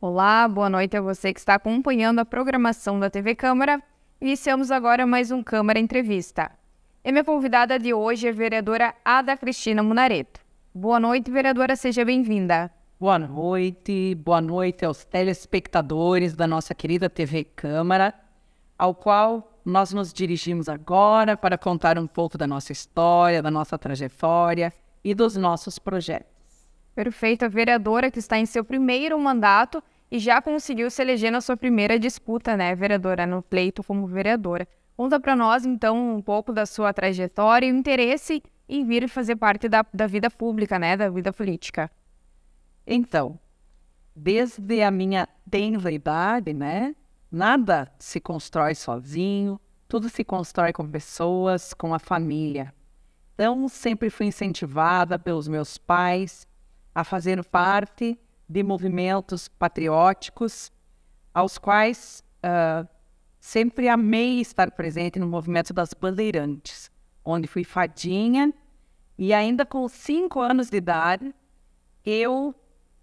Olá, boa noite a você que está acompanhando a programação da TV Câmara. Iniciamos agora mais um Câmara Entrevista. E minha convidada de hoje é a vereadora Ada Cristina Munareto. Boa noite, vereadora, seja bem-vinda. Boa noite, boa noite aos telespectadores da nossa querida TV Câmara, ao qual nós nos dirigimos agora para contar um pouco da nossa história, da nossa trajetória e dos nossos projetos. Perfeito, a vereadora que está em seu primeiro mandato e já conseguiu se eleger na sua primeira disputa, né, vereadora, no pleito como vereadora. Conta para nós, então, um pouco da sua trajetória e o interesse em vir fazer parte da, da vida pública, né, da vida política. Então, desde a minha tenra idade, né, nada se constrói sozinho, tudo se constrói com pessoas, com a família. Então, sempre fui incentivada pelos meus pais a fazer parte de movimentos patrióticos, aos quais uh, sempre amei estar presente no movimento das bandeirantes, onde fui fadinha e ainda com cinco anos de idade eu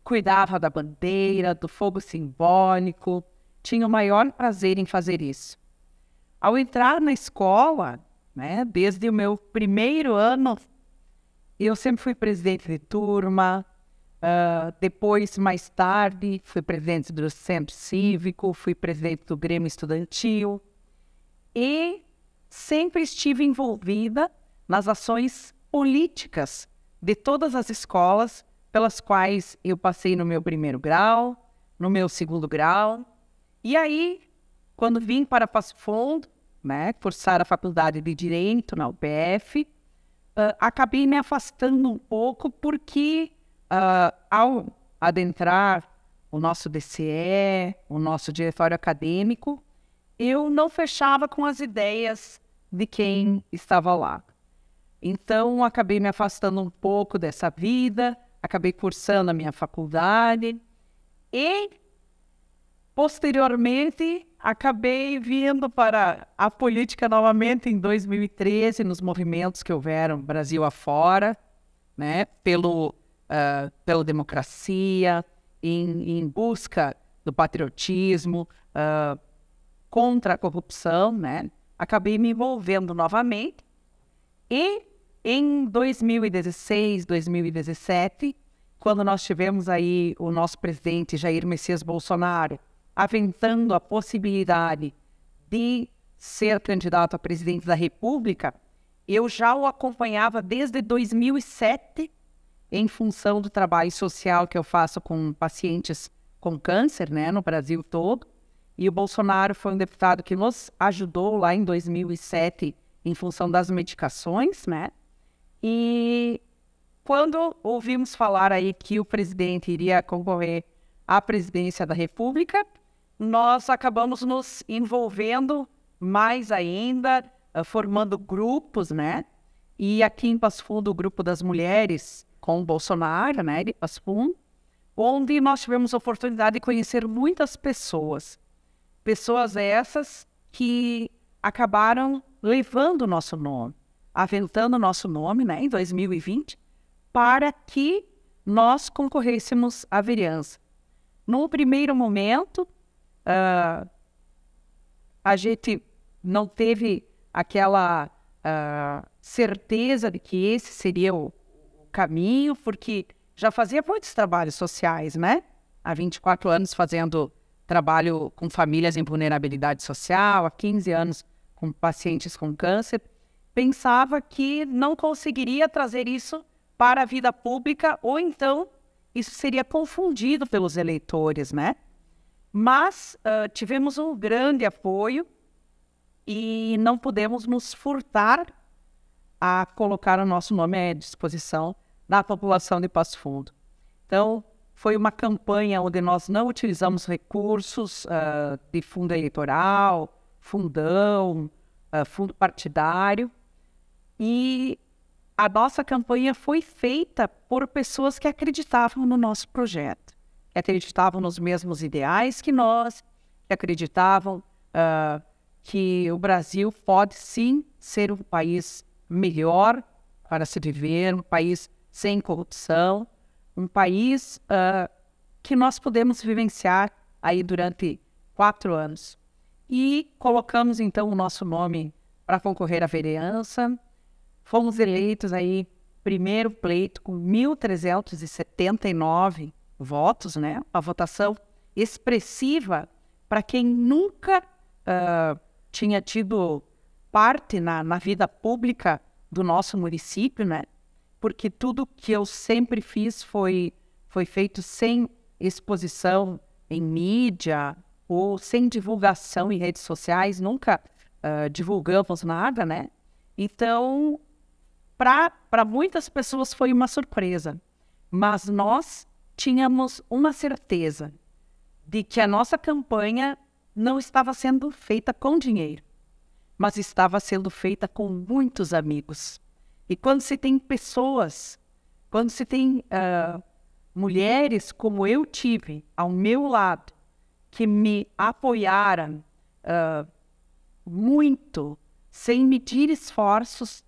cuidava da bandeira, do fogo simbólico, tinha o maior prazer em fazer isso. Ao entrar na escola, né, desde o meu primeiro ano, eu sempre fui presidente de turma, ah, depois, mais tarde, fui presidente do Centro Cívico, fui presidente do Grêmio Estudantil e sempre estive envolvida nas ações políticas de todas as escolas pelas quais eu passei no meu primeiro grau, no meu segundo grau. E aí, quando vim para Passo Fundo, né, a faculdade de Direito na UPF, uh, ah, acabei me afastando um pouco porque uh, ao adentrar o nosso DCE, o nosso diretório acadêmico, eu não fechava com as ideias de quem estava lá. Então, acabei me afastando um pouco dessa vida, acabei cursando a minha faculdade e, posteriormente, acabei vindo para a política novamente em 2013, nos movimentos que houveram Brasil afora, né, pelo uh, pela democracia, em, em, busca do patriotismo, uh, contra a corrupção, né? Acabei me envolvendo novamente e em 2016, 2017, quando nós tivemos aí o nosso presidente Jair Messias Bolsonaro aventando a possibilidade de ser candidato a presidente da República, eu já o acompanhava desde 2007 em função do trabalho social que eu faço com pacientes com câncer, né, no Brasil todo. E o Bolsonaro foi um deputado que nos ajudou lá em 2007 em função das medicações, né? E quando ouvimos falar aí que o presidente iria concorrer à presidência da República, nós acabamos nos envolvendo mais ainda, eh, formando grupos, né? E aqui em Passo Fundo, o grupo das mulheres com o Bolsonaro, né, de Paspum, onde nós tivemos a oportunidade de conhecer muitas pessoas. Pessoas essas que acabaram levando o nosso nome, aventando o nosso nome, né, em 2020, para que nós concorrêssemos à vereança. No primeiro momento, uh, a gente não teve aquela uh, certeza de que esse seria o, caminho, porque já fazia muitos trabalhos sociais, né? Há 24 anos fazendo trabalho com famílias em vulnerabilidade social, há 15 anos com pacientes com câncer. Pensava que não conseguiria trazer isso para a vida pública, ou então isso seria confundido pelos eleitores, né? Mas uh, tivemos um grande apoio e não podemos nos furtar a colocar o nosso nome à disposição na população de Passo Fundo. Então, foi uma campanha onde nós não utilizamos recursos uh, de fundo eleitoral, fundão, uh, fundo partidário. E a nossa campanha foi feita por pessoas que acreditavam no nosso projeto, que acreditavam nos mesmos ideais que nós, que acreditavam uh, que o Brasil pode sim ser um país melhor para se viver, um país sem corrupção, um país uh, que nós podemos vivenciar aí durante quatro anos. E colocamos então o nosso nome para concorrer à vereança. Fomos eleitos aí primeiro pleito com 1.379 votos, né? Uma votação expressiva para quem nunca uh, tinha tido parte na, na vida pública do nosso município, né? porque tudo que eu sempre fiz foi, foi feito sem exposição em mídia ou sem divulgação em redes sociais, nunca uh, divulgamos nada, né? Então, para muitas pessoas foi uma surpresa, mas nós tínhamos uma certeza de que a nossa campanha não estava sendo feita com dinheiro, mas estava sendo feita com muitos amigos. E quando você tem pessoas, quando você tem uh, mulheres como eu tive ao meu lado, que me apoiaram uh, muito, sem medir esforços,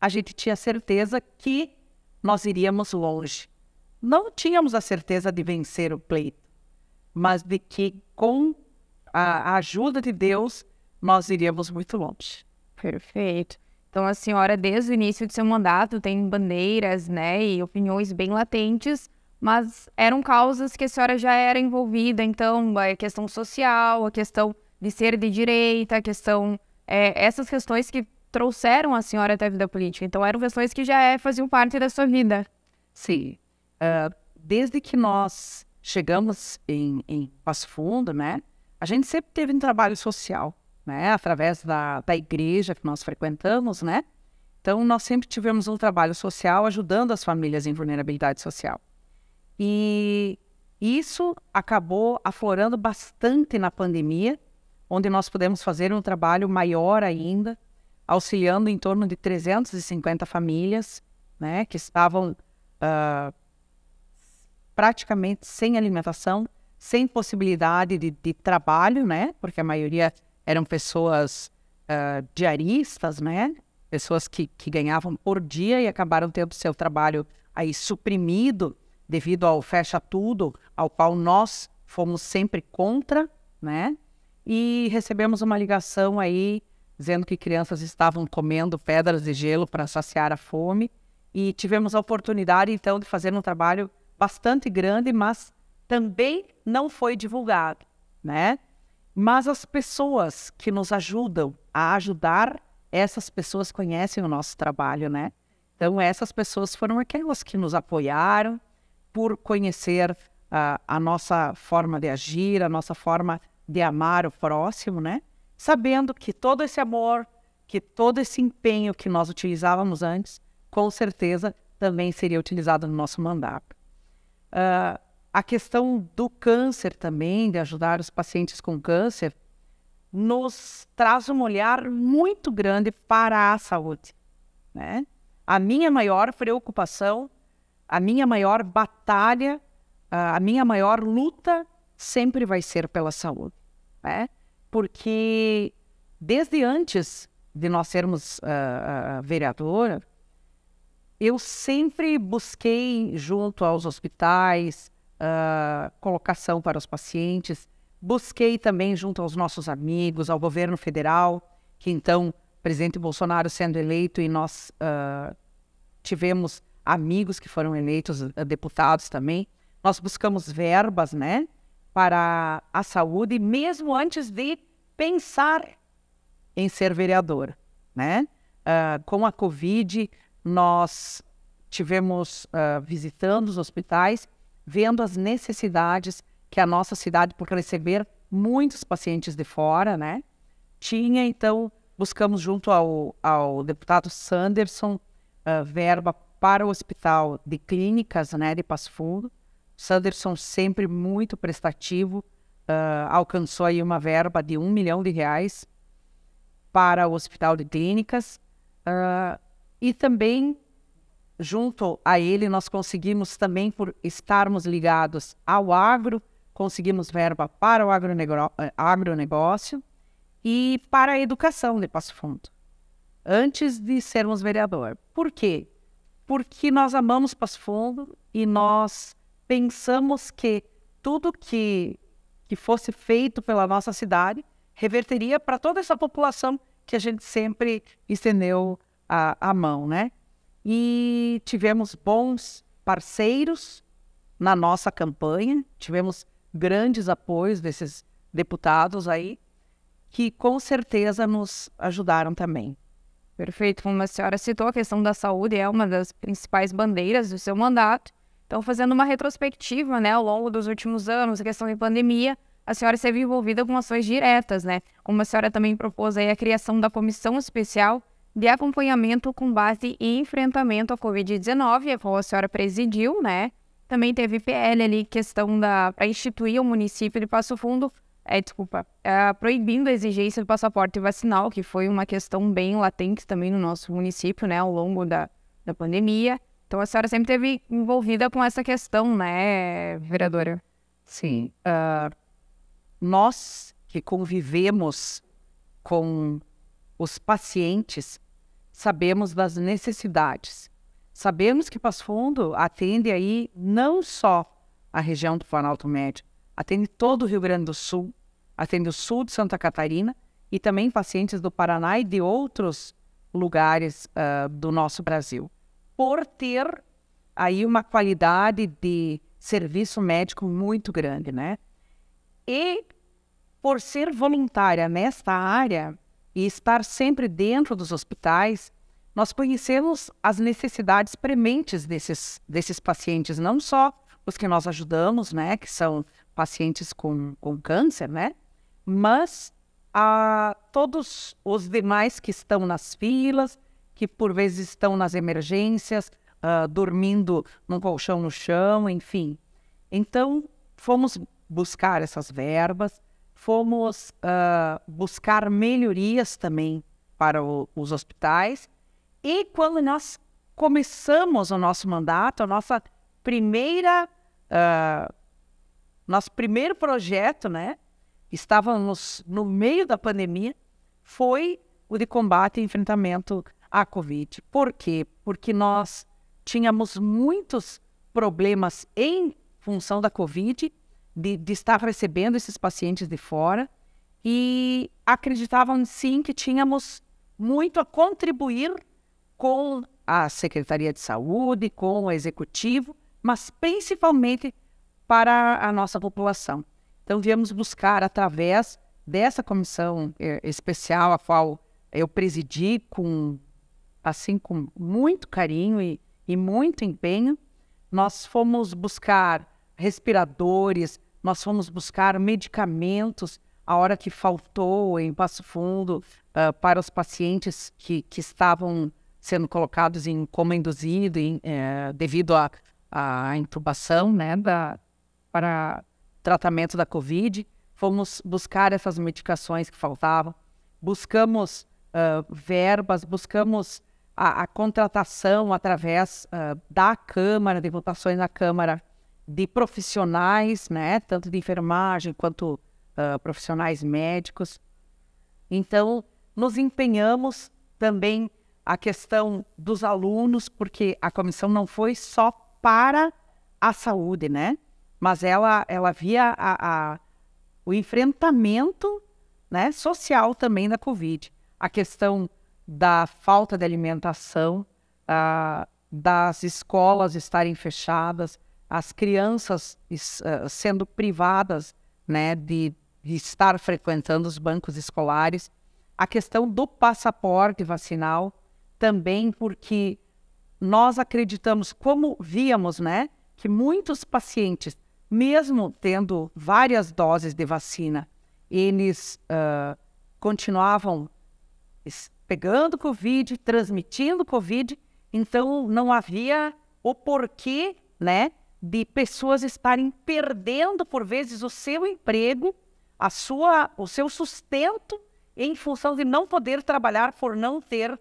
a gente tinha certeza que nós iríamos longe. Não tínhamos a certeza de vencer o pleito, mas de que com a ajuda de Deus nós iríamos muito longe. Perfeito. Então, a senhora, desde o início de seu mandato, tem bandeiras né, e opiniões bem latentes, mas eram causas que a senhora já era envolvida. Então, a questão social, a questão de ser de direita, a questão. É, essas questões que trouxeram a senhora até a vida política. Então, eram questões que já é, faziam parte da sua vida. Sim. Uh, desde que nós chegamos em, em Passo Fundo, né? A gente sempre teve um trabalho social né? Através da, da igreja que nós frequentamos, né? Então, nós sempre tivemos um trabalho social ajudando as famílias em vulnerabilidade social. E isso acabou aflorando bastante na pandemia, onde nós pudemos fazer um trabalho maior ainda, auxiliando em torno de 350 famílias, né, que estavam uh, praticamente sem alimentação, sem possibilidade de, de trabalho, né, porque a maioria eram pessoas uh, diaristas, né? Pessoas que, que ganhavam por dia e acabaram tendo seu trabalho aí suprimido devido ao fecha tudo, ao qual nós fomos sempre contra, né? E recebemos uma ligação aí dizendo que crianças estavam comendo pedras de gelo para saciar a fome e tivemos a oportunidade então de fazer um trabalho bastante grande, mas também não foi divulgado, né? Mas as pessoas que nos ajudam a ajudar, essas pessoas conhecem o nosso trabalho, né? Então, essas pessoas foram aquelas que nos apoiaram por conhecer uh, a nossa forma de agir, a nossa forma de amar o próximo, né? Sabendo que todo esse amor, que todo esse empenho que nós utilizávamos antes, com certeza também seria utilizado no nosso mandato. Uh, a questão do câncer também, de ajudar os pacientes com câncer, nos traz um olhar muito grande para a saúde. Né? A minha maior preocupação, a minha maior batalha, a minha maior luta sempre vai ser pela saúde. Né? Porque desde antes de nós sermos uh, uh, vereadora, eu sempre busquei junto aos hospitais, uh, colocação para os pacientes. Busquei também, junto aos nossos amigos, ao governo federal, que então, presidente Bolsonaro sendo eleito, e nós uh, tivemos amigos que foram eleitos uh, deputados também, nós buscamos verbas, né, para a saúde, mesmo antes de pensar em ser vereador, né? Uh, com a Covid, nós tivemos uh, visitando os hospitais vendo as necessidades que a nossa cidade, por receber muitos pacientes de fora, né, tinha. Então, buscamos junto ao, ao deputado Sanderson uh, verba para o hospital de clínicas né, de Passo Fundo. Sanderson sempre muito prestativo, uh, alcançou aí uma verba de um milhão de reais para o hospital de clínicas. Uh, e também junto a ele, nós conseguimos também, por estarmos ligados ao agro, conseguimos verba para o eh, agronegócio e para a educação de Passo Fundo, antes de sermos vereador. Por quê? Porque nós amamos Passo Fundo e nós pensamos que tudo que, que fosse feito pela nossa cidade reverteria para toda essa população que a gente sempre estendeu a, a mão, né? e tivemos bons parceiros na nossa campanha, tivemos grandes apoios desses deputados aí, que com certeza nos ajudaram também. Perfeito. Como a senhora citou, a questão da saúde é uma das principais bandeiras do seu mandato. Então, fazendo uma retrospectiva, né, ao longo dos últimos anos, a questão da pandemia, a senhora esteve envolvida com ações diretas, né? Como a senhora também propôs aí a criação da comissão especial de acompanhamento com base em enfrentamento à Covid-19, a qual a senhora presidiu, né? Também teve PL ali, questão da para instituir o município de Passo Fundo, é, desculpa, é, proibindo a exigência do passaporte vacinal, que foi uma questão bem latente também no nosso município, né, ao longo da, da pandemia. Então a senhora sempre teve envolvida com essa questão, né, vereadora? Sim. Uh, nós que convivemos com os pacientes sabemos das necessidades. Sabemos que Passo Fundo atende aí não só a região do Planalto Médio, atende todo o Rio Grande do Sul, atende o sul de Santa Catarina e também pacientes do Paraná e de outros lugares uh, do nosso Brasil, por ter aí uma qualidade de serviço médico muito grande, né? E por ser voluntária nesta área, e estar sempre dentro dos hospitais, nós conhecemos as necessidades prementes desses, desses pacientes, não só os que nós ajudamos, né, que são pacientes com, com câncer, né, mas a todos os demais que estão nas filas, que por vezes estão nas emergências, uh, dormindo num colchão no chão, enfim. Então, fomos buscar essas verbas, fomos uh, buscar melhorias também para o, os hospitais. E quando nós começamos o nosso mandato, a nossa primeira, uh, nosso primeiro projeto, né, estávamos no meio da pandemia, foi o de combate e enfrentamento à Covid. Por quê? Porque nós tínhamos muitos problemas em função da Covid de, de estar recebendo esses pacientes de fora e acreditavam sim que tínhamos muito a contribuir com a Secretaria de Saúde, com o Executivo, mas principalmente para a nossa população. Então, viemos buscar, através dessa comissão eh, especial, a qual eu presidi com, assim, com muito carinho e, e muito empenho, nós fomos buscar respiradores, nós fomos buscar medicamentos a hora que faltou em Passo Fundo uh, para os pacientes que, que estavam sendo colocados em coma induzido em, eh, devido à intubação né, da, para tratamento da Covid. Fomos buscar essas medicações que faltavam, buscamos uh, verbas, buscamos a, a contratação através uh, da Câmara, de votações na Câmara, de profissionais, né, tanto de enfermagem quanto uh, profissionais médicos. Então, nos empenhamos também a questão dos alunos, porque a comissão não foi só para a saúde, né? Mas ela, ela via a, a o enfrentamento né, social também da Covid. A questão da falta de alimentação, a, das escolas estarem fechadas, as crianças ah, sendo privadas né, de, de estar frequentando os bancos escolares, a questão do passaporte vacinal também, porque nós acreditamos, como víamos, né, que muitos pacientes, mesmo tendo várias doses de vacina, eles uh, continuavam pegando Covid, transmitindo Covid, então não havia o porquê, né, de pessoas estarem perdendo, por vezes, o seu emprego, a sua, o seu sustento, em função de não poder trabalhar por não ter uh,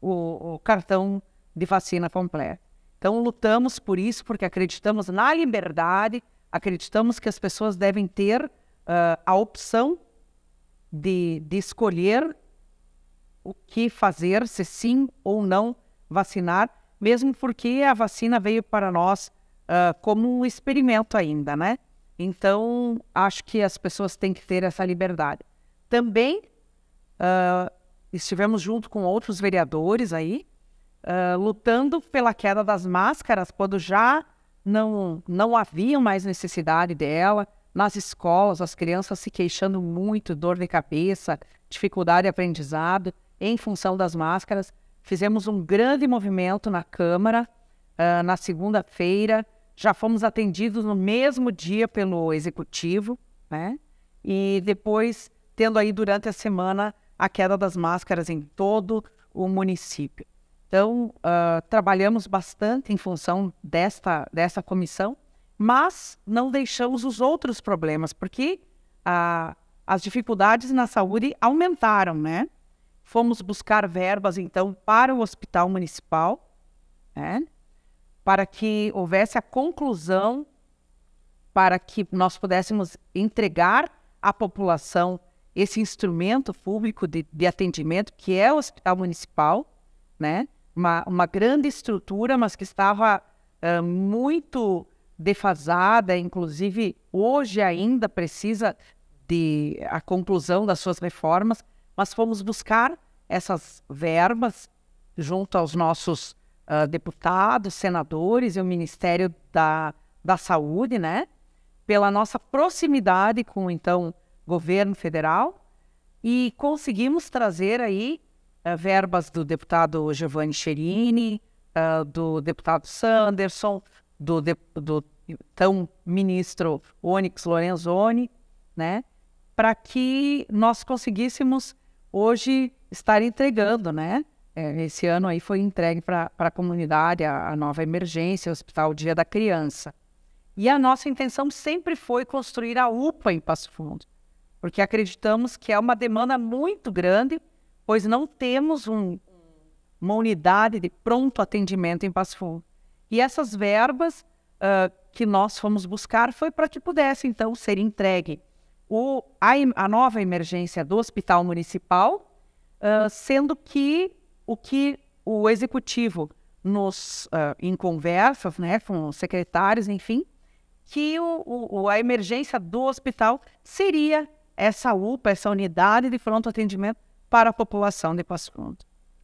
o, o cartão de vacina completo. Então, lutamos por isso, porque acreditamos na liberdade, acreditamos que as pessoas devem ter uh, a opção de, de escolher o que fazer, se sim ou não vacinar, mesmo porque a vacina veio para nós uh, como um experimento ainda, né? Então, acho que as pessoas têm que ter essa liberdade. Também uh, estivemos junto com outros vereadores aí, uh, lutando pela queda das máscaras, quando já não, não havia mais necessidade dela. Nas escolas, as crianças se queixando muito, dor de cabeça, dificuldade de aprendizado em função das máscaras. Fizemos um grande movimento na Câmara uh, na segunda-feira, já fomos atendidos no mesmo dia pelo executivo, né? E depois, tendo aí durante a semana a queda das máscaras em todo o município. Então, uh, trabalhamos bastante em função desta, desta comissão, mas não deixamos os outros problemas, porque uh, as dificuldades na saúde aumentaram, né? Fomos buscar verbas, então, para o hospital municipal, né? para que houvesse a conclusão, para que nós pudéssemos entregar à população esse instrumento público de, de atendimento, que é o Hospital Municipal, né? uma, uma grande estrutura, mas que estava uh, muito defasada, inclusive hoje ainda precisa de a conclusão das suas reformas, mas fomos buscar essas verbas junto aos nossos uh, deputados, senadores e o Ministério da, da Saúde, né? Pela nossa proximidade com, então, governo federal e conseguimos trazer aí uh, verbas do deputado Giovanni Cherini, uh, do deputado Sanderson, do, de, do então ministro Onyx Lorenzoni, né? Para que nós conseguíssemos hoje estar entregando, né? é, esse ano aí foi entregue para a comunidade a, nova emergência, o Hospital Dia da Criança. E a nossa intenção sempre foi construir a UPA em Passo Fundo, porque acreditamos que é uma demanda muito grande, pois não temos um, uma unidade de pronto atendimento em Passo Fundo. E essas verbas uh, que nós fomos buscar foi para que pudesse, então, ser entregue o, a, a, nova emergência do Hospital Municipal, uh, sendo que o que o executivo nos, uh, em conversas né, com os secretários, enfim, que o, o, a emergência do hospital seria essa UPA, essa unidade de pronto atendimento para a população de Passo Fundo.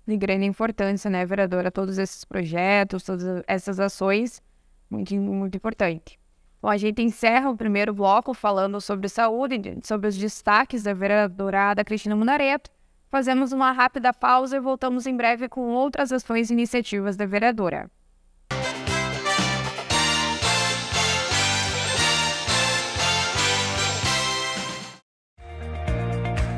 De grande importância, né, vereadora? Todos esses projetos, todas essas ações, muito, muito importante. Bom, a gente encerra o primeiro bloco falando sobre saúde, sobre os destaques da vereadora Cristina Munareto, Fazemos uma rápida pausa e voltamos em breve com outras ações e iniciativas da vereadora.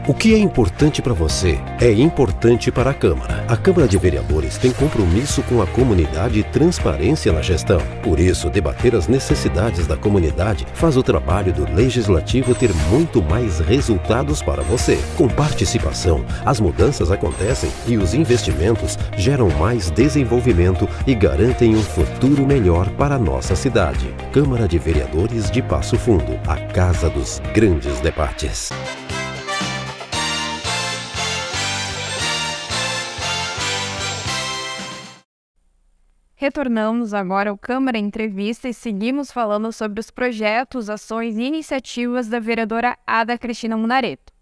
O que é importante para você é importante para a Câmara. A Câmara de Vereadores tem compromisso com a comunidade e transparência na gestão. Por isso, debater as necessidades da comunidade faz o trabalho do legislativo ter muito mais resultados para você. Com participação, as mudanças acontecem e os investimentos geram mais desenvolvimento e garantem um futuro melhor para a nossa cidade. Câmara de Vereadores de Passo Fundo, a casa dos grandes debates. Retornamos agora ao Câmara Entrevista e seguimos falando sobre os projetos, ações e iniciativas da vereadora Ada Cristina Munareto.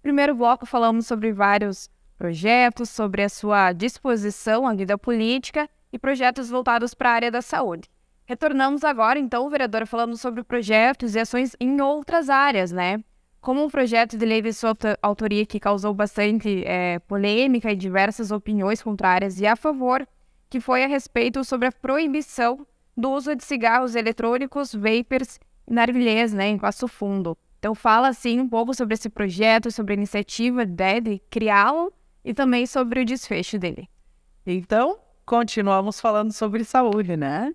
primeiro bloco falamos sobre vários projetos, sobre a sua disposição à vida política e projetos voltados para a área da saúde. Retornamos agora, então, vereadora, falando sobre projetos e ações em outras áreas, né? Como um projeto de lei de sua autoria que causou bastante é, polêmica e diversas opiniões contrárias e a favor, que foi a respeito sobre a proibição do uso de cigarros eletrônicos, vapers e né, em Passo Fundo. Então fala assim um pouco sobre esse projeto, sobre a iniciativa né, de criá-lo e também sobre o desfecho dele. Então, continuamos falando sobre saúde, né?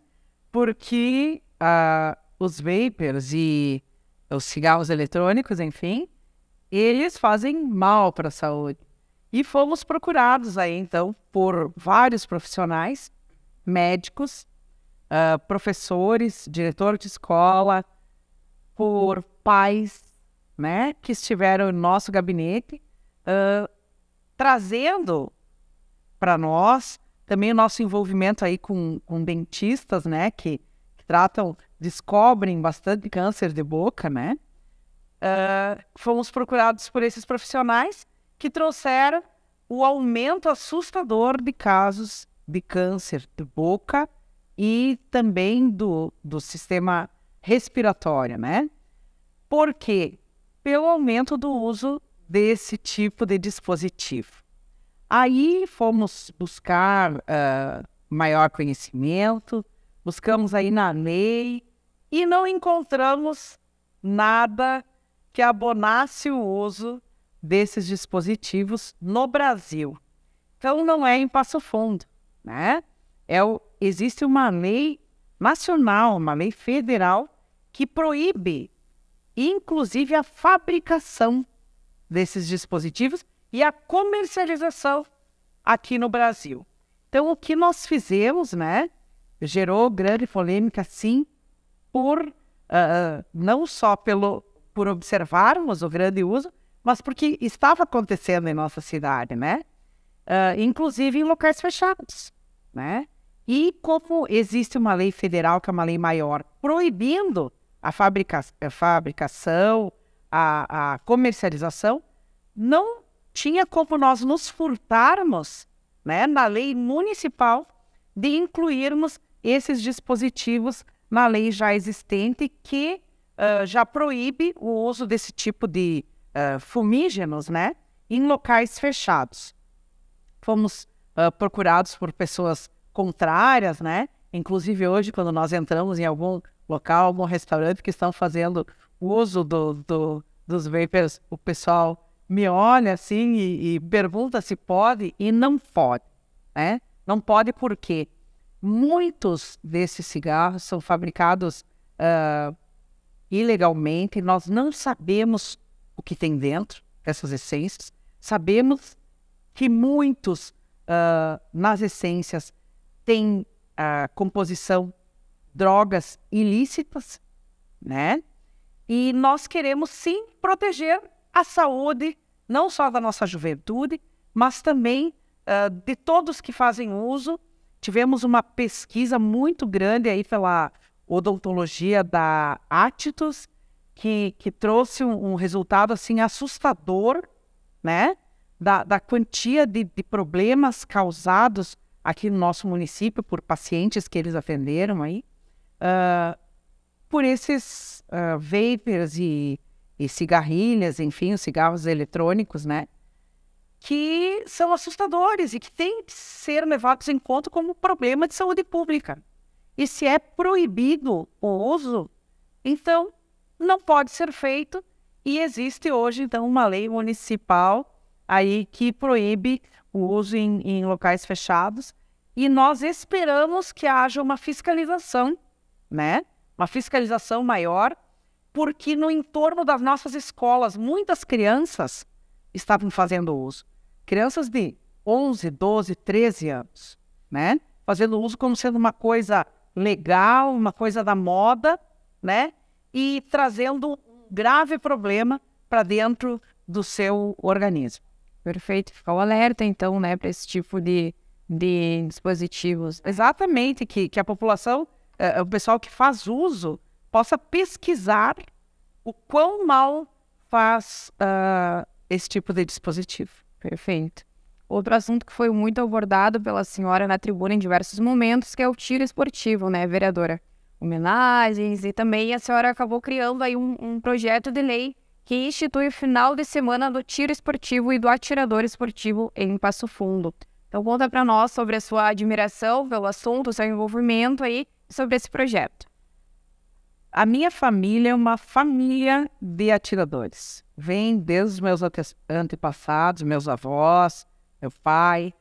Porque uh, os vapers e os cigarros eletrônicos, enfim, eles fazem mal para a saúde. E fomos procurados aí, então, por vários profissionais, médicos, uh, professores, diretor de escola, por pais, né, que estiveram no nosso gabinete, uh, trazendo para nós também o nosso envolvimento aí com, com dentistas, né, que, que tratam, descobrem bastante câncer de boca, né. Uh, fomos procurados por esses profissionais que trouxeram o aumento assustador de casos de câncer de boca e também do, do sistema respiratório, né? Por quê? Pelo aumento do uso desse tipo de dispositivo. Aí fomos buscar uh, maior conhecimento, buscamos aí na lei e não encontramos nada que abonasse o uso desses dispositivos no Brasil. Então, não é em Passo Fundo, né? É o, existe uma lei nacional, uma lei federal, que proíbe, inclusive, a fabricação desses dispositivos e a comercialização aqui no Brasil. Então, o que nós fizemos, né? Gerou grande polêmica, sim, por uh, não só pelo, por observarmos o grande uso, mas porque estava acontecendo em nossa cidade, né? Uh, inclusive em locais fechados, né? E como existe uma lei federal, que é uma lei maior, proibindo a, fabrica a fabricação, a, a, comercialização, não tinha como nós nos furtarmos né, na lei municipal de incluirmos esses dispositivos na lei já existente que uh, já proíbe o uso desse tipo de, uh, fumígenos, né? Em locais fechados. Fomos uh, procurados por pessoas contrárias, né? Inclusive hoje, quando nós entramos em algum local, algum restaurante que estão fazendo uso do, do, dos vapers, o pessoal me olha assim e, e pergunta se pode e não pode, né? Não pode porque Muitos desses cigarros são fabricados uh, ilegalmente, nós não sabemos o que tem dentro, essas essências. Sabemos que muitos uh, nas essências têm a ah, composição drogas ilícitas, né? E nós queremos sim proteger a saúde não só da nossa juventude, mas também uh, de todos que fazem uso. Tivemos uma pesquisa muito grande aí pela odontologia da Atitus, que, que trouxe um, um resultado assim assustador, né? Da, da quantia de, de problemas causados aqui no nosso município por pacientes que eles atenderam aí, uh, por esses uh, vapers e, e, cigarrilhas, enfim, os cigarros eletrônicos, né? Que são assustadores e que têm que ser levados em conta como problema de saúde pública. E se é proibido o uso, então não pode ser feito e existe hoje, então, uma lei municipal aí que proíbe o uso em, em locais fechados e nós esperamos que haja uma fiscalização, né? Uma fiscalização maior, porque no entorno das nossas escolas, muitas crianças estavam fazendo uso. Crianças de 11, 12, 13 anos, né? Fazendo uso como sendo uma coisa legal, uma coisa da moda, né? e trazendo um grave problema para dentro do seu organismo. Perfeito, ficar um alerta então, né, para esse tipo de, de dispositivos. Né? Exatamente, que, que a população, eh, eh, o pessoal que faz uso, possa pesquisar o quão mal faz uh, esse tipo de dispositivo. Perfeito. Outro assunto que foi muito abordado pela senhora na tribuna em diversos momentos, que é o tiro esportivo, né, vereadora? homenagens e também a senhora acabou criando aí um, um projeto de lei que institui o final de semana do tiro esportivo e do atirador esportivo em Passo Fundo. Então conta para nós sobre a sua admiração pelo assunto, seu envolvimento aí sobre esse projeto. A minha família é uma família de atiradores. Vem desde os meus antepassados, meus avós, meu pai.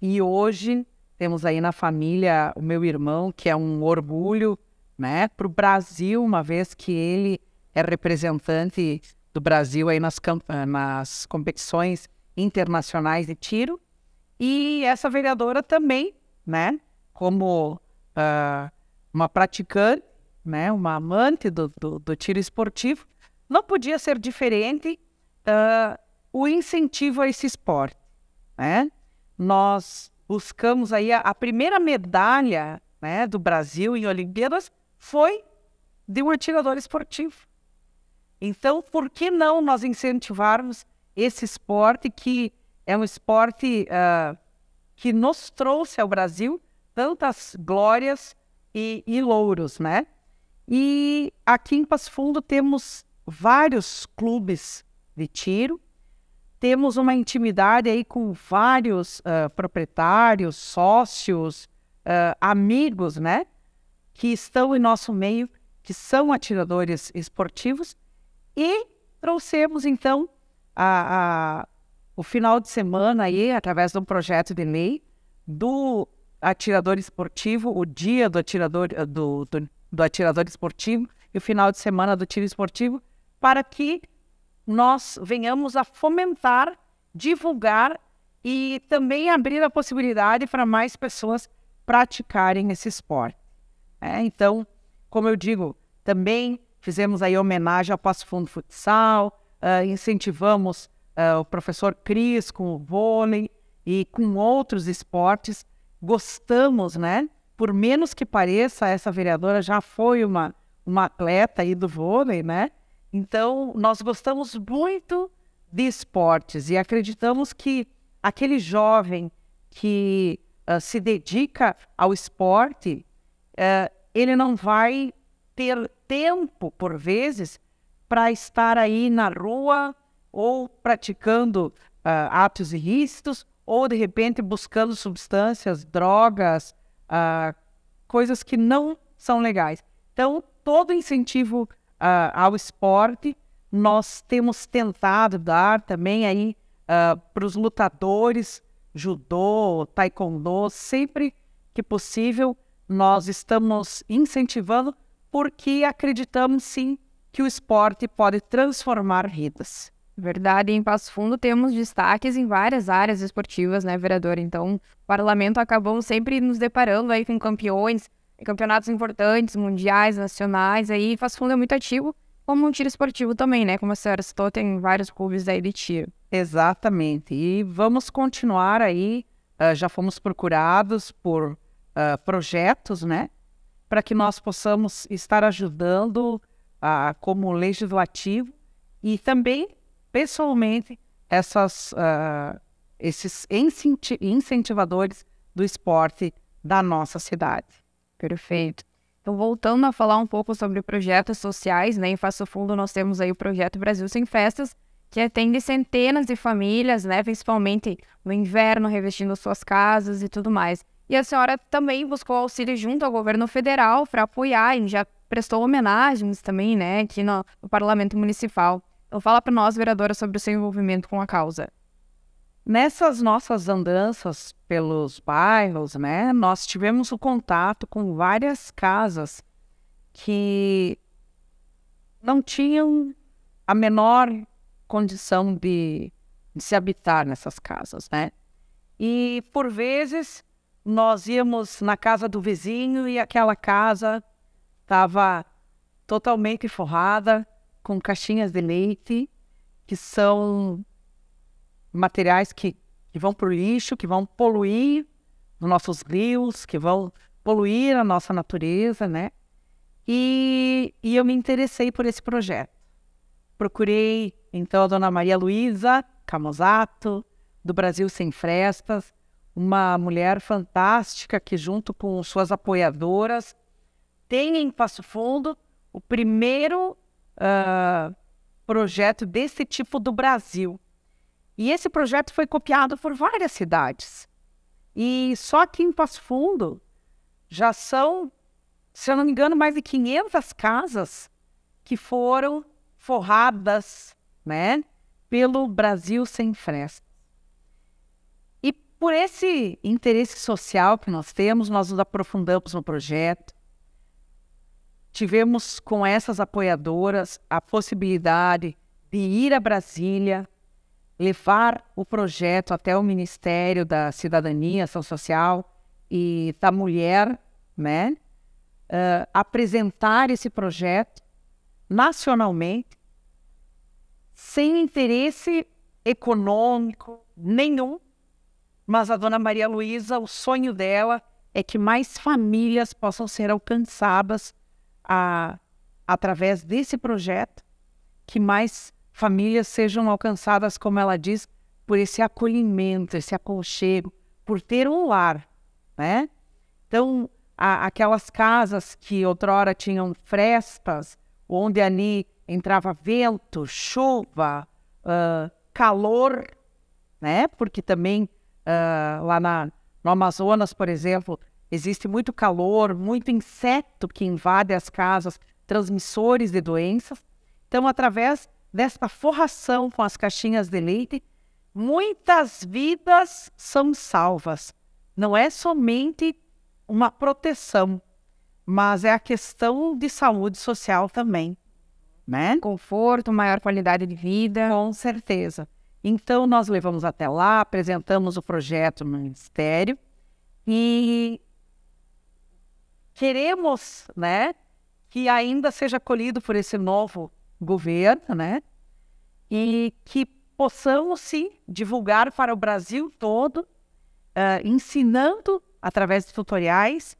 E hoje temos aí na família o meu irmão, que é um orgulho né, para o Brasil, uma vez que ele é representante do Brasil aí nas, eh, nas competições internacionais de tiro. E essa vereadora também, né, como uh, uma praticante, né, uma amante do, do, do, tiro esportivo, não podia ser diferente uh, o incentivo a esse esporte. Né? Nós buscamos aí a, a primeira medalha né, do Brasil em Olimpíadas foi de um atirador esportivo. Então, por que não nós incentivarmos esse esporte que é um esporte uh, que nos trouxe ao Brasil tantas glórias e, e louros, né? E aqui em Passo Fundo temos vários clubes de tiro, temos uma intimidade aí com vários uh, proprietários, sócios, uh, amigos, né? que estão em nosso meio, que são atiradores esportivos, e trouxemos então a, a, o final de semana aí, através de um projeto de lei do atirador esportivo, o dia do atirador, eh, do, do, do atirador esportivo e o final de semana do tiro esportivo, para que nós venhamos a fomentar, divulgar e também abrir a possibilidade para mais pessoas praticarem esse esporte. É, então, como eu digo, também fizemos aí homenagem ao Passo Fundo Futsal, uh, incentivamos uh, o professor Cris com o vôlei e com outros esportes. Gostamos, né? Por menos que pareça, essa vereadora já foi uma, uma atleta aí do vôlei, né? Então, nós gostamos muito de esportes e acreditamos que aquele jovem que uh, se dedica ao esporte uh, ele não vai ter tempo, por vezes, para estar aí na rua ou praticando uh, atos ilícitos ou, de repente, buscando substâncias, drogas, uh, coisas que não são legais. Então, todo incentivo ah, ao esporte nós temos tentado dar também aí ah, para os lutadores, judô, taekwondo, sempre que possível, nós estamos incentivando porque acreditamos sim que o esporte pode transformar vidas. Verdade, em Passo Fundo temos destaques em várias áreas esportivas, né, vereador? Então, o parlamento acabamos sempre nos deparando aí com campeões, campeonatos importantes, mundiais, nacionais, aí Passo Fundo é muito ativo, como um tiro esportivo também, né? Como a senhora citou, tem vários clubes aí de tiro. Exatamente, e vamos continuar aí, uh, já fomos procurados por uh, projetos, né? Para que nós possamos estar ajudando uh, como legislativo e também, pessoalmente, essas, uh, esses incenti incentivadores do esporte da nossa cidade. Perfeito. Então, voltando a falar um pouco sobre projetos sociais, né, em Faço Fundo nós temos aí o projeto Brasil Sem Festas, que atende centenas de famílias, né, principalmente no inverno, revestindo suas casas e tudo mais. E a senhora também buscou auxílio junto ao governo federal para apoiar e já prestou homenagens também, né, aqui no, no Parlamento Municipal. Então, fala para nós, vereadora, sobre o seu envolvimento com a causa. Nessas nossas andanças pelos bairros, né, nós tivemos o contato com várias casas que não tinham a menor condição de, de se habitar nessas casas, né? E por vezes nós íamos na casa do vizinho e aquela casa estava totalmente forrada com caixinhas de leite, que são materiais que, que vão para o lixo, que vão poluir os nossos rios, que vão poluir a nossa natureza, né? E, e eu me interessei por esse projeto. Procurei, então, a dona Maria Luísa Camozato, do Brasil Sem Frestas, uma mulher fantástica que, junto com suas apoiadoras, tem em Passo Fundo o primeiro uh, projeto desse tipo do Brasil. E esse projeto foi copiado por várias cidades. E só aqui em Passo Fundo já são, se eu não me engano, mais de 500 casas que foram forradas né, pelo Brasil Sem fresta por esse interesse social que nós temos, nós nos aprofundamos no projeto. Tivemos com essas apoiadoras a possibilidade de ir a Brasília, levar o projeto até o Ministério da Cidadania, Ação Social e da Mulher, né? Uh, apresentar esse projeto nacionalmente, sem interesse econômico nenhum, mas a dona Maria Luísa, o sonho dela é que mais famílias possam ser alcançadas a, através desse projeto, que mais famílias sejam alcançadas, como ela diz, por esse acolhimento, esse aconchego, por ter um lar, né? Então, a, aquelas casas que outrora tinham frestas, onde ali entrava vento, chuva, uh, calor, né? Porque também Uh, lá na, no Amazonas, por exemplo, existe muito calor, muito inseto que invade as casas, transmissores de doenças. Então, através desta forração com as caixinhas de leite, muitas vidas são salvas. Não é somente uma proteção, mas é a questão de saúde social também. Né? Conforto, maior qualidade de vida. Com certeza. Então, nós levamos até lá, apresentamos o projeto no Ministério e queremos né, que ainda seja acolhido por esse novo governo né, e que possamos, sim, divulgar para o Brasil todo, uh, ensinando através de tutoriais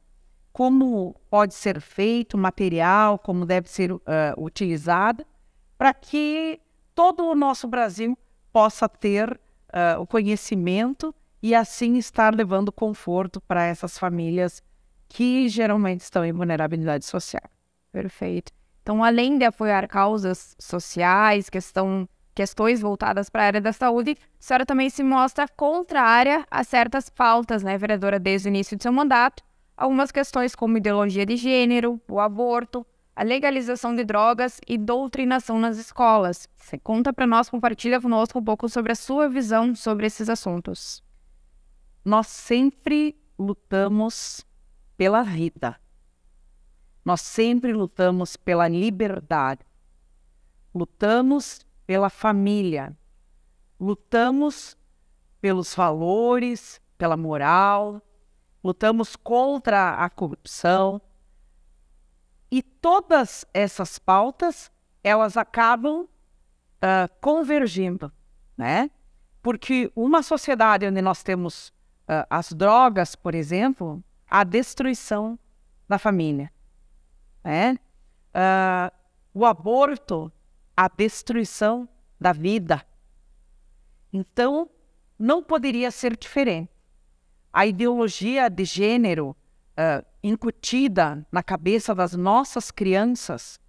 como pode ser feito o material, como deve ser uh, utilizado, para que todo o nosso Brasil possa ter uh, o conhecimento e assim estar levando conforto para essas famílias que geralmente estão em vulnerabilidade social. Perfeito. Então, além de apoiar causas sociais, questão, questões voltadas para a área da saúde, a senhora também se mostra contrária a certas pautas, né, vereadora, desde o início do seu mandato. Algumas questões como ideologia de gênero, o aborto, a legalização de drogas e doutrinação nas escolas. Você conta para nós, compartilha conosco um pouco sobre a sua visão sobre esses assuntos. Nós sempre lutamos pela vida. Nós sempre lutamos pela liberdade. Lutamos pela família. Lutamos pelos valores, pela moral. Lutamos contra a corrupção e todas essas pautas, elas acabam uh, convergindo, né? Porque uma sociedade onde nós temos uh, as drogas, por exemplo, a destruição da família, né? Uh, o aborto, a destruição da vida. Então, não poderia ser diferente. A ideologia de gênero, uh, incutida na cabeça das nossas crianças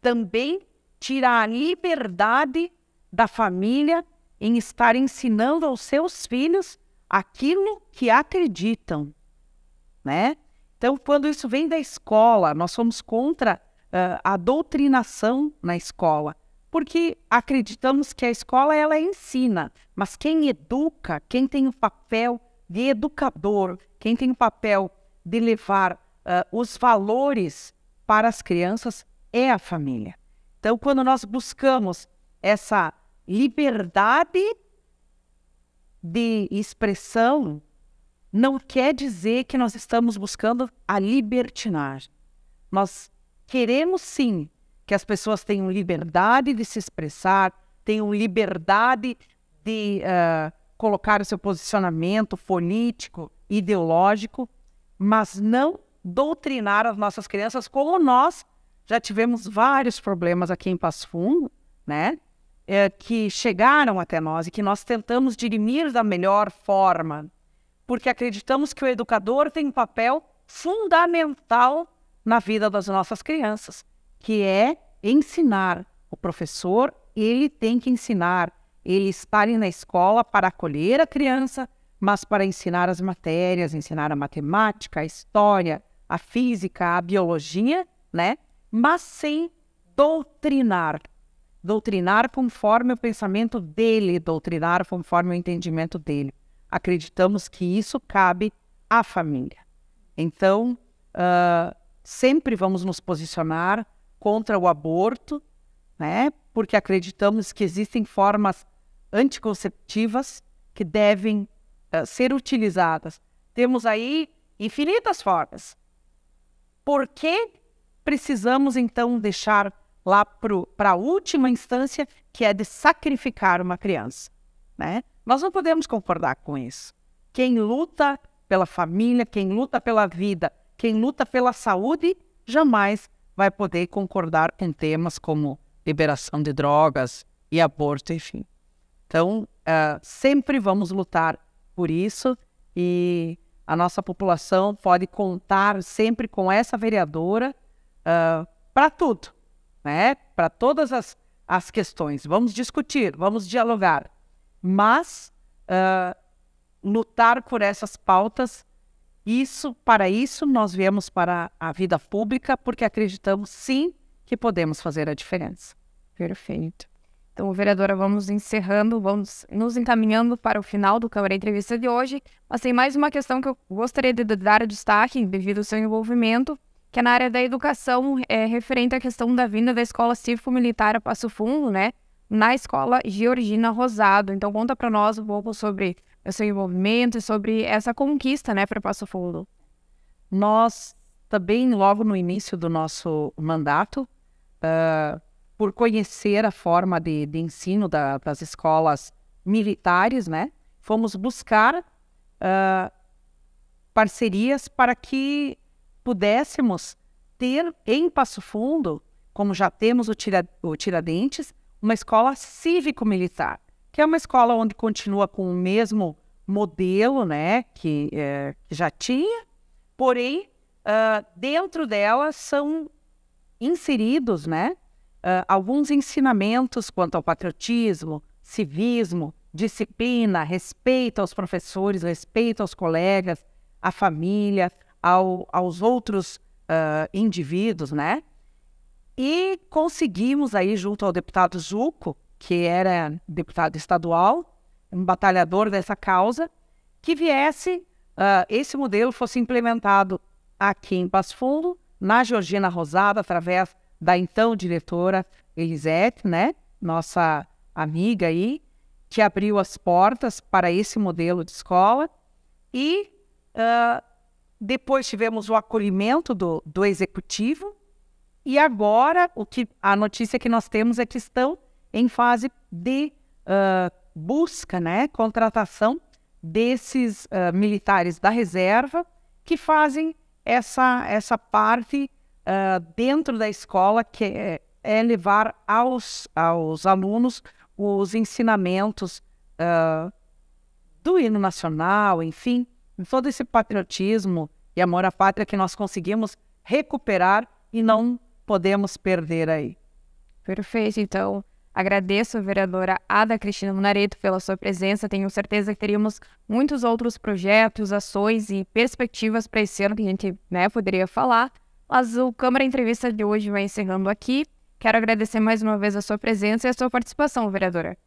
também tira a liberdade da família em estar ensinando aos seus filhos aquilo que acreditam, né? Então, quando isso vem da escola, nós somos contra uh, a doutrinação na escola, porque acreditamos que a escola ela ensina, mas quem educa, quem tem o papel de educador, quem tem o papel de levar uh, os valores para as crianças é a família. Então, quando nós buscamos essa liberdade de expressão, não quer dizer que nós estamos buscando a libertinagem. Nós queremos sim que as pessoas tenham liberdade de se expressar, tenham liberdade de uh, colocar o seu posicionamento político, ideológico, mas não doutrinar as nossas crianças como nós já tivemos vários problemas aqui em Passo Fundo, né? É, que chegaram até nós e que nós tentamos dirimir da melhor forma, porque acreditamos que o educador tem um papel fundamental na vida das nossas crianças, que é ensinar. O professor, ele tem que ensinar, ele está ali na escola para acolher a criança, mas para ensinar as matérias, ensinar a matemática, a história, a física, a biologia, né? Mas sem doutrinar. Doutrinar conforme o pensamento dele, doutrinar conforme o entendimento dele. Acreditamos que isso cabe à família. Então, uh, sempre vamos nos posicionar contra o aborto, né? Porque acreditamos que existem formas anticonceptivas que devem eh, ser utilizadas. Temos aí infinitas formas. Por que precisamos, então, deixar lá para a última instância, que é de sacrificar uma criança? Né? Nós não podemos concordar com isso. Quem luta pela família, quem luta pela vida, quem luta pela saúde, jamais vai poder concordar com temas como liberação de drogas e aborto, enfim. Então, uh, sempre vamos lutar por isso e a nossa população pode contar sempre com essa vereadora uh, ah, para tudo, né? Para todas as, as questões. Vamos discutir, vamos dialogar, mas uh, lutar por essas pautas. Isso, para isso, nós viemos para a vida pública porque acreditamos sim que podemos fazer a diferença. Perfeito. Então, vereadora, vamos encerrando, vamos nos encaminhando para o final do Câmara Entrevista de hoje. Mas tem mais uma questão que eu gostaria de dar destaque devido ao seu envolvimento, que é na área da educação, é referente à questão da vinda da Escola Cívico-Militar a Passo Fundo, né? Na Escola Georgina Rosado. Então, conta para nós um pouco sobre o seu envolvimento e sobre essa conquista, né, para Passo Fundo. Nós também, logo no início do nosso mandato, uh por conhecer a forma de, de ensino da, das escolas militares, né? Fomos buscar uh, parcerias para que pudéssemos ter em Passo Fundo, como já temos o, Tira, o Tiradentes, uma escola cívico-militar, que é uma escola onde continua com o mesmo modelo, né, que, eh, já tinha, porém uh, dentro dela são inseridos, né, uh, alguns ensinamentos quanto ao patriotismo, civismo, disciplina, respeito aos professores, respeito aos colegas, à família, ao, aos outros uh, indivíduos, né? E conseguimos aí, junto ao deputado Zuco, que era deputado estadual, um batalhador dessa causa, que viesse, uh, esse modelo fosse implementado aqui em Passo Fundo, na Georgina Rosada, através da então diretora Elisete, né, nossa amiga aí, que abriu as portas para esse modelo de escola. E uh, depois tivemos o acolhimento do, do executivo. E agora o que a notícia que nós temos é que estão em fase de uh, busca, né, contratação desses uh, militares da reserva que fazem essa, essa parte uh, dentro da escola, que é, é, levar aos, aos alunos os ensinamentos uh, do hino nacional, enfim, todo esse patriotismo e amor à pátria que nós conseguimos recuperar e não podemos perder aí. Perfeito, então. Agradeço a vereadora Ada Cristina Munareto pela sua presença. Tenho certeza que teríamos muitos outros projetos, ações e perspectivas para esse ano que a gente né, poderia falar. Mas o Câmara Entrevista de hoje vai encerrando aqui. Quero agradecer mais uma vez a sua presença e a sua participação, vereadora.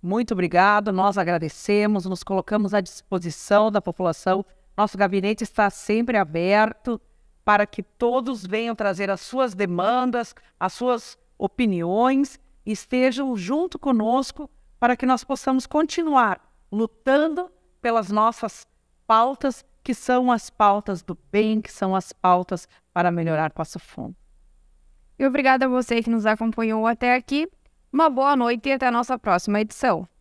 Muito obrigado, nós agradecemos, nos colocamos à disposição da população. Nosso gabinete está sempre aberto para que todos venham trazer as suas demandas, as suas opiniões, estejam junto conosco para que nós possamos continuar lutando pelas nossas pautas que são as pautas do bem, que são as pautas para melhorar Passo Fundo. E obrigada a você que nos acompanhou até aqui. Uma boa noite e até a nossa próxima edição.